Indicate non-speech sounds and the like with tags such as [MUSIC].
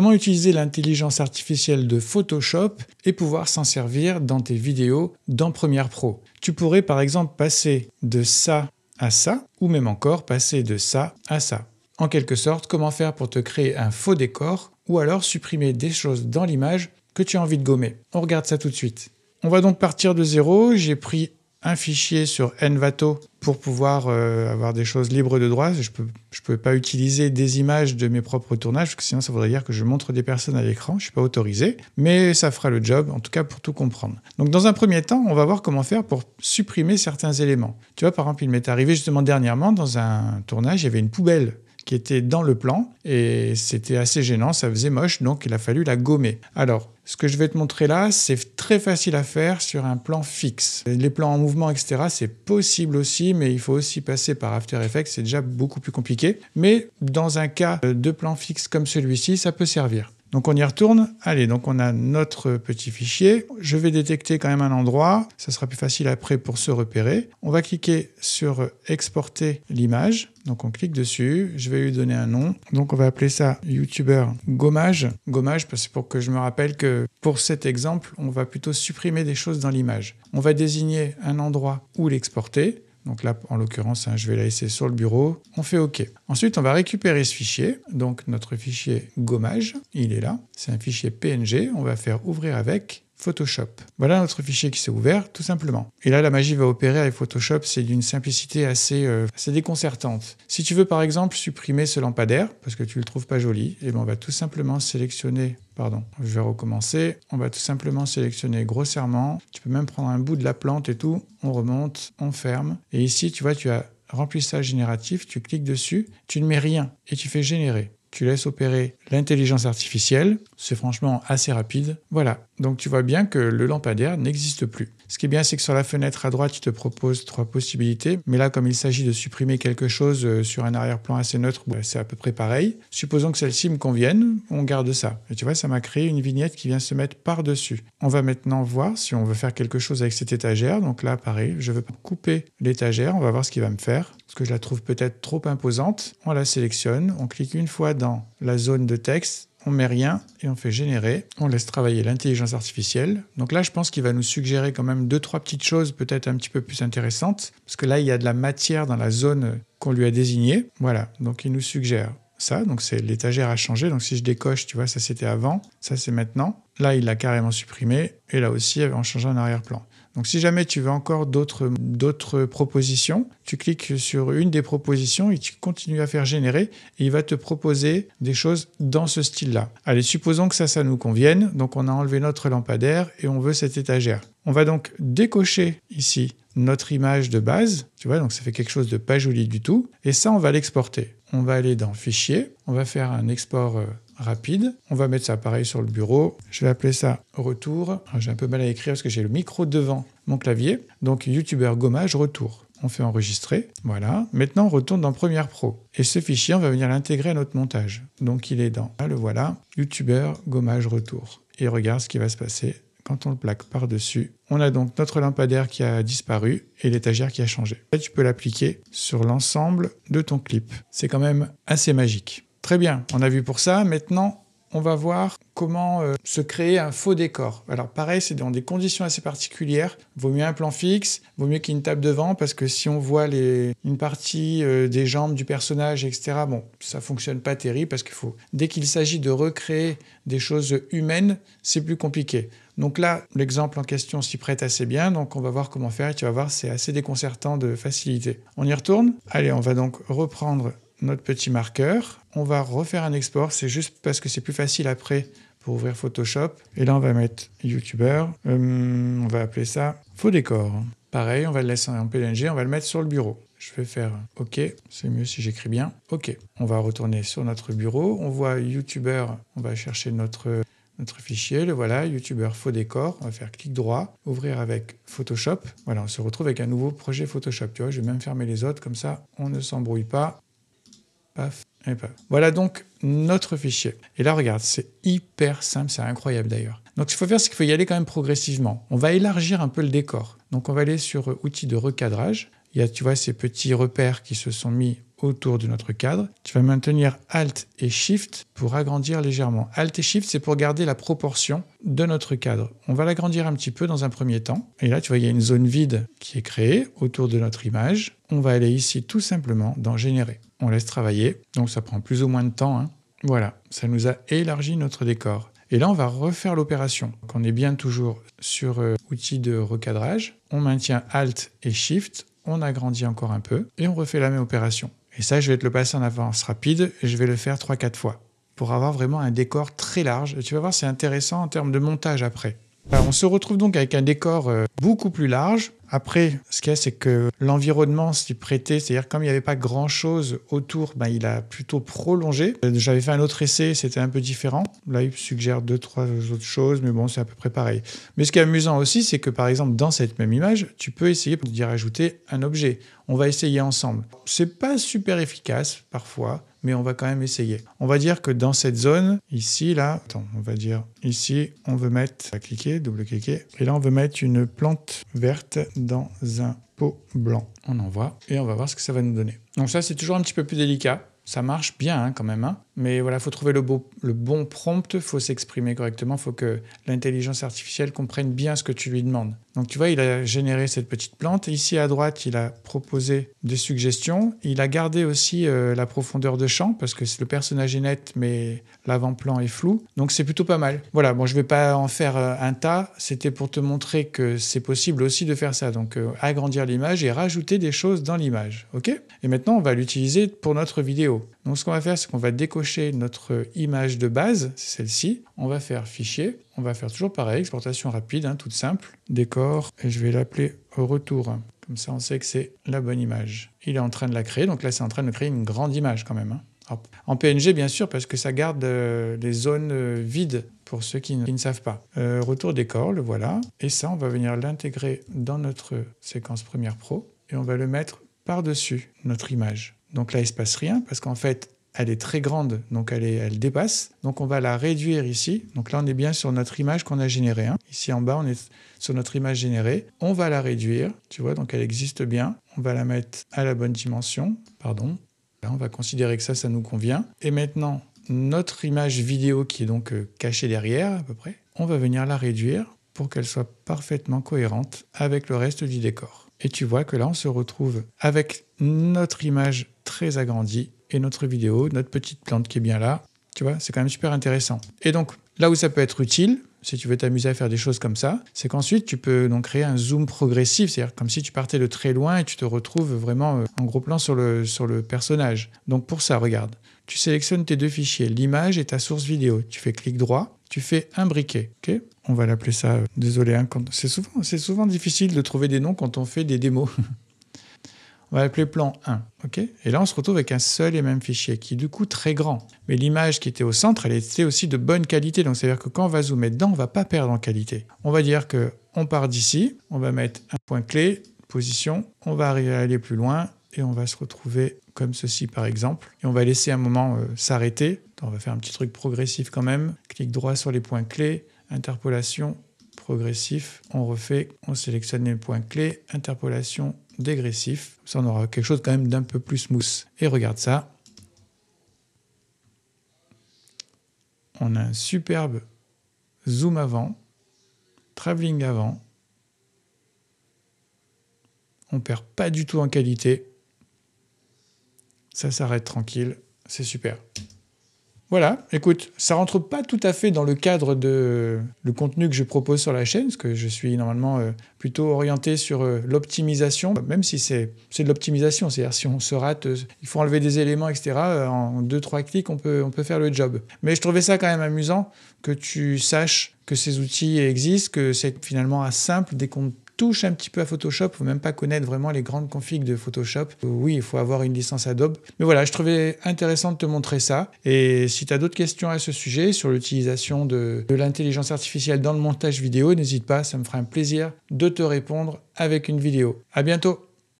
Comment utiliser l'intelligence artificielle de Photoshop et pouvoir s'en servir dans tes vidéos dans Premiere Pro. Tu pourrais par exemple passer de ça à ça, ou même encore passer de ça à ça. En quelque sorte, comment faire pour te créer un faux décor, ou alors supprimer des choses dans l'image que tu as envie de gommer. On regarde ça tout de suite. On va donc partir de zéro, j'ai pris un fichier sur Envato pour pouvoir euh, avoir des choses libres de droit. Je ne je peux pas utiliser des images de mes propres tournages, parce que sinon ça voudrait dire que je montre des personnes à l'écran, je ne suis pas autorisé, mais ça fera le job, en tout cas pour tout comprendre. Donc dans un premier temps, on va voir comment faire pour supprimer certains éléments. Tu vois, par exemple, il m'est arrivé justement dernièrement, dans un tournage, il y avait une poubelle était dans le plan et c'était assez gênant, ça faisait moche, donc il a fallu la gommer. Alors, ce que je vais te montrer là, c'est très facile à faire sur un plan fixe. Les plans en mouvement, etc., c'est possible aussi, mais il faut aussi passer par After Effects, c'est déjà beaucoup plus compliqué. Mais dans un cas de plan fixe comme celui-ci, ça peut servir. Donc on y retourne. Allez, donc on a notre petit fichier. Je vais détecter quand même un endroit. Ça sera plus facile après pour se repérer. On va cliquer sur exporter l'image. Donc on clique dessus. Je vais lui donner un nom. Donc on va appeler ça YouTuber gommage. Gommage parce que pour que je me rappelle que pour cet exemple, on va plutôt supprimer des choses dans l'image. On va désigner un endroit où l'exporter. Donc là, en l'occurrence, hein, je vais la laisser sur le bureau. On fait OK. Ensuite, on va récupérer ce fichier. Donc notre fichier gommage, il est là. C'est un fichier PNG. On va faire ouvrir avec Photoshop. Voilà notre fichier qui s'est ouvert, tout simplement. Et là, la magie va opérer avec Photoshop, c'est d'une simplicité assez, euh, déconcertante. Si tu veux, par exemple, supprimer ce lampadaire, parce que tu le trouves pas joli, et eh ben, on va tout simplement sélectionner pardon, je vais recommencer. On va tout simplement sélectionner grossièrement. Tu peux même prendre un bout de la plante et tout. On remonte, on ferme. Et ici, tu vois, tu as remplissage génératif, tu cliques dessus, tu ne mets rien et tu fais générer tu laisses opérer l'intelligence artificielle, c'est franchement assez rapide. Voilà, donc tu vois bien que le lampadaire n'existe plus. Ce qui est bien, c'est que sur la fenêtre à droite, il te propose trois possibilités. Mais là, comme il s'agit de supprimer quelque chose euh, sur un arrière-plan assez neutre, bah, c'est à peu près pareil. Supposons que celle-ci me convienne, on garde ça. Et tu vois, ça m'a créé une vignette qui vient se mettre par-dessus. On va maintenant voir si on veut faire quelque chose avec cette étagère. Donc là, pareil, je veux couper l'étagère. On va voir ce qu'il va me faire. Parce que je la trouve peut-être trop imposante. On la sélectionne. On clique une fois dans la zone de texte on met rien et on fait générer, on laisse travailler l'intelligence artificielle. Donc là, je pense qu'il va nous suggérer quand même deux, trois petites choses peut-être un petit peu plus intéressantes, parce que là, il y a de la matière dans la zone qu'on lui a désignée. Voilà, donc il nous suggère ça, donc c'est l'étagère à changer. donc si je décoche, tu vois, ça c'était avant, ça c'est maintenant. Là, il l'a carrément supprimé, et là aussi, en changeant un arrière-plan. Donc si jamais tu veux encore d'autres propositions, tu cliques sur une des propositions et tu continues à faire générer et il va te proposer des choses dans ce style-là. Allez, supposons que ça, ça nous convienne. Donc on a enlevé notre lampadaire et on veut cette étagère. On va donc décocher ici notre image de base. Tu vois, donc ça fait quelque chose de pas joli du tout. Et ça, on va l'exporter. On va aller dans Fichier, on va faire un export euh, rapide. On va mettre ça pareil sur le bureau. Je vais appeler ça retour. Ah, j'ai un peu mal à écrire parce que j'ai le micro devant mon clavier. Donc youtubeur gommage retour. On fait enregistrer. Voilà. Maintenant, on retourne dans Premiere Pro. Et ce fichier, on va venir l'intégrer à notre montage. Donc il est dans. Là, le voilà. YouTuber gommage retour. Et regarde ce qui va se passer quand on le plaque par-dessus. On a donc notre lampadaire qui a disparu et l'étagère qui a changé. Là, tu peux l'appliquer sur l'ensemble de ton clip. C'est quand même assez magique. Très bien, on a vu pour ça. Maintenant, on va voir comment euh, se créer un faux décor. Alors pareil, c'est dans des conditions assez particulières. Vaut mieux un plan fixe, vaut mieux qu'il y ait une table devant, parce que si on voit une partie euh, des jambes du personnage, etc., bon, ça fonctionne pas terrible, parce qu'il faut... Dès qu'il s'agit de recréer des choses humaines, c'est plus compliqué. Donc là, l'exemple en question s'y prête assez bien, donc on va voir comment faire, et tu vas voir, c'est assez déconcertant de facilité. On y retourne Allez, on va donc reprendre notre petit marqueur. On va refaire un export, c'est juste parce que c'est plus facile après pour ouvrir Photoshop. Et là, on va mettre YouTuber. Hum, on va appeler ça faux décor. Pareil, on va le laisser en PNG, on va le mettre sur le bureau. Je vais faire OK, c'est mieux si j'écris bien. OK, on va retourner sur notre bureau. On voit YouTuber, on va chercher notre, notre fichier. Le voilà, YouTuber faux décor. On va faire clic droit, ouvrir avec Photoshop. Voilà, on se retrouve avec un nouveau projet Photoshop. Tu vois, je vais même fermer les autres, comme ça on ne s'embrouille pas. Voilà donc notre fichier. Et là, regarde, c'est hyper simple, c'est incroyable d'ailleurs. Donc, ce qu'il faut faire, c'est qu'il faut y aller quand même progressivement. On va élargir un peu le décor. Donc, on va aller sur euh, outils de recadrage. Il y a, tu vois, ces petits repères qui se sont mis autour de notre cadre. Tu vas maintenir Alt et Shift pour agrandir légèrement. Alt et Shift, c'est pour garder la proportion de notre cadre. On va l'agrandir un petit peu dans un premier temps. Et là, tu vois, il y a une zone vide qui est créée autour de notre image. On va aller ici tout simplement dans Générer on laisse travailler, donc ça prend plus ou moins de temps. Hein. Voilà, ça nous a élargi notre décor. Et là, on va refaire l'opération. on est bien toujours sur euh, outil de recadrage, on maintient Alt et Shift, on agrandit encore un peu, et on refait la même opération. Et ça, je vais te le passer en avance rapide, et je vais le faire 3-4 fois, pour avoir vraiment un décor très large. Et tu vas voir, c'est intéressant en termes de montage après. Bah, on se retrouve donc avec un décor euh, beaucoup plus large. Après, ce qu'il y a, c'est que l'environnement s'y prêtait, c'est-à-dire comme il n'y avait pas grand-chose autour, ben, il a plutôt prolongé. Euh, j'avais fait un autre essai, c'était un peu différent. Là, il suggère deux, trois autres choses, mais bon, c'est à peu près pareil. Mais ce qui est amusant aussi, c'est que par exemple, dans cette même image, tu peux essayer d'y rajouter un objet. On va essayer ensemble. C'est pas super efficace parfois, mais on va quand même essayer. On va dire que dans cette zone, ici, là, attends, on va dire ici, on veut mettre, à cliquer, double-cliquer, et là, on veut mettre une plante verte dans un pot blanc. On envoie et on va voir ce que ça va nous donner. Donc ça, c'est toujours un petit peu plus délicat. Ça marche bien hein, quand même. Hein. Mais voilà, il faut trouver le, bon prompt, il faut s'exprimer correctement, il faut que l'intelligence artificielle comprenne bien ce que tu lui demandes. Donc tu vois, il a généré cette petite plante. Ici à droite, il a proposé des suggestions. Il a gardé aussi euh, la profondeur de champ parce que le personnage est net, mais l'avant-plan est flou. Donc c'est plutôt pas mal. Voilà, bon, je ne vais pas en faire euh, un tas. C'était pour te montrer que c'est possible aussi de faire ça. Donc euh, agrandir l'image et rajouter des choses dans l'image. OK Et maintenant, on va l'utiliser pour notre vidéo. Donc ce qu'on va faire, c'est qu'on va décocher notre image de base, c'est celle-ci. On va faire fichier, on va faire toujours pareil, exportation rapide, hein, toute simple, décor, et je vais l'appeler retour. Comme ça, on sait que c'est la bonne image. Il est en train de la créer, donc là, c'est en train de créer une grande image quand même. Hein. en PNG, bien sûr, parce que ça garde les euh, zones euh, vides pour ceux qui ne, savent pas. Euh, retour décor, le voilà. Et ça, on va venir l'intégrer dans notre séquence Première Pro et on va le mettre par-dessus notre image. Donc là, il ne se passe rien parce qu'en fait, elle est très grande, donc elle, est, elle dépasse. Donc on va la réduire ici. Donc là, on est bien sur notre image qu'on a générée. Hein. Ici en bas, on est sur notre image générée. On va la réduire, tu vois, donc elle existe bien. On va la mettre à la bonne dimension, pardon. Là, on va considérer que ça, ça nous convient. Et maintenant, notre image vidéo qui est donc euh, cachée derrière, à peu près, on va venir la réduire pour qu'elle soit parfaitement cohérente avec le reste du décor. Et tu vois que là, on se retrouve avec notre image très agrandie et notre vidéo, notre petite plante qui est bien là. Tu vois, c'est quand même super intéressant. Et donc, là où ça peut être utile, si tu veux t'amuser à faire des choses comme ça, c'est qu'ensuite tu peux donc créer un zoom progressif, c'est-à-dire comme si tu partais de très loin et tu te retrouves vraiment euh, en gros plan sur le, sur le personnage. Donc pour ça, regarde, tu sélectionnes tes deux fichiers, l'image et ta source vidéo. Tu fais clic droit, tu fais imbriquer. ok on va l'appeler ça, euh, désolé, hein, c'est souvent, souvent difficile de trouver des noms quand on fait des démos. [LAUGHS] On va l'appeler plan 1. ok et là, on se retrouve avec un seul et même fichier qui est du coup très grand. Mais l'image qui était au centre, elle était aussi de bonne qualité. Donc, c'est-à-dire que quand on va zoomer dedans, on ne va pas perdre en qualité. On va dire que on part d'ici, on va mettre un point clé, position, on va arriver aller plus loin et on va se retrouver comme ceci par exemple. Et on va laisser un moment euh, s'arrêter. On va faire un petit truc progressif quand même. Clic droit sur les points clés, interpolation, progressif. On refait, on sélectionne les points clés, interpolation, dégressif. Ça, on aura quelque chose quand même d'un peu plus mousse. Et regarde ça. On a un superbe zoom avant, travelling avant. On perd pas du tout en qualité. Ça s'arrête tranquille. C'est super. Voilà, écoute, ça rentre pas tout à fait dans le cadre de le contenu que je propose sur la chaîne, parce que je suis normalement euh, plutôt orienté sur euh, l'optimisation, même si c'est de l'optimisation, c'est-à-dire si on se rate, euh, il faut enlever des éléments, etc. En deux, trois clics, on peut, on peut faire le job. Mais je trouvais ça quand même amusant que tu saches que ces outils existent, que c'est finalement simple dès qu'on touche un petit peu à Photoshop, faut même pas connaître vraiment les grandes configs de Photoshop. Oui, il faut avoir une licence Adobe. Mais voilà, je trouvais intéressant de te montrer ça. Et si tu as d'autres questions à ce sujet sur l'utilisation de, de l'intelligence artificielle dans le montage vidéo, n'hésite pas, ça me fera un plaisir de te répondre avec une vidéo. À bientôt.